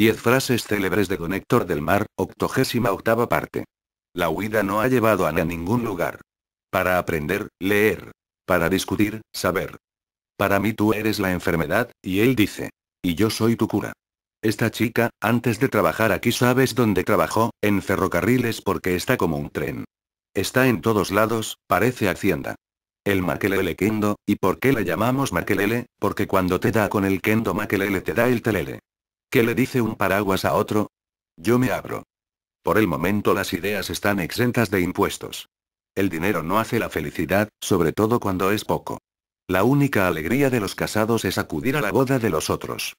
10 frases célebres de Conector del Mar, 88 parte. La huida no ha llevado a ningún lugar. Para aprender, leer. Para discutir, saber. Para mí tú eres la enfermedad, y él dice. Y yo soy tu cura. Esta chica, antes de trabajar aquí sabes dónde trabajó, en ferrocarriles porque está como un tren. Está en todos lados, parece Hacienda. El maquelele kendo, ¿y por qué la llamamos maquelele? Porque cuando te da con el kendo Makelele te da el telele. ¿Qué le dice un paraguas a otro? Yo me abro. Por el momento las ideas están exentas de impuestos. El dinero no hace la felicidad, sobre todo cuando es poco. La única alegría de los casados es acudir a la boda de los otros.